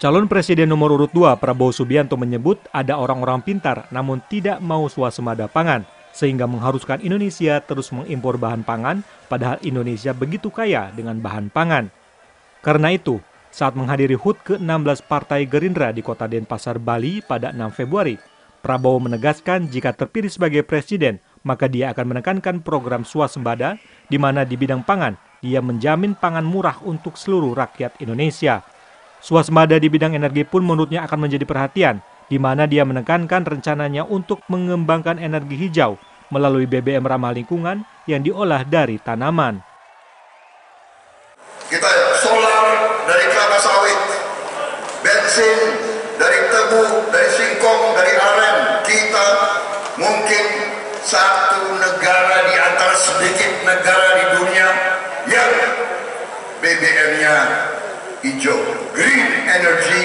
Calon Presiden nomor urut 2 Prabowo Subianto menyebut ada orang-orang pintar namun tidak mau swasembada pangan, sehingga mengharuskan Indonesia terus mengimpor bahan pangan padahal Indonesia begitu kaya dengan bahan pangan. Karena itu, saat menghadiri HUT ke-16 Partai Gerindra di kota Denpasar, Bali pada 6 Februari, Prabowo menegaskan jika terpilih sebagai presiden, maka dia akan menekankan program swasembada di mana di bidang pangan dia menjamin pangan murah untuk seluruh rakyat Indonesia. Swasembada di bidang energi pun menurutnya akan menjadi perhatian, di mana dia menekankan rencananya untuk mengembangkan energi hijau melalui BBM ramah lingkungan yang diolah dari tanaman. Kita solar dari kelapa sawit, bensin hijau, green energy.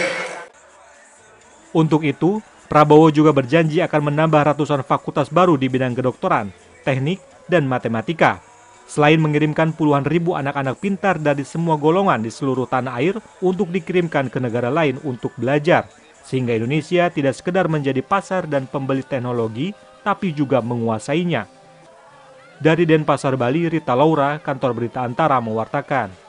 Untuk itu, Prabowo juga berjanji akan menambah ratusan fakultas baru di bidang kedokteran, teknik, dan matematika. Selain mengirimkan puluhan ribu anak-anak pintar dari semua golongan di seluruh tanah air untuk dikirimkan ke negara lain untuk belajar, sehingga Indonesia tidak sekedar menjadi pasar dan pembeli teknologi, tapi juga menguasainya. Dari Denpasar, Bali, Rita Laura, Kantor Berita Antara mewartakan.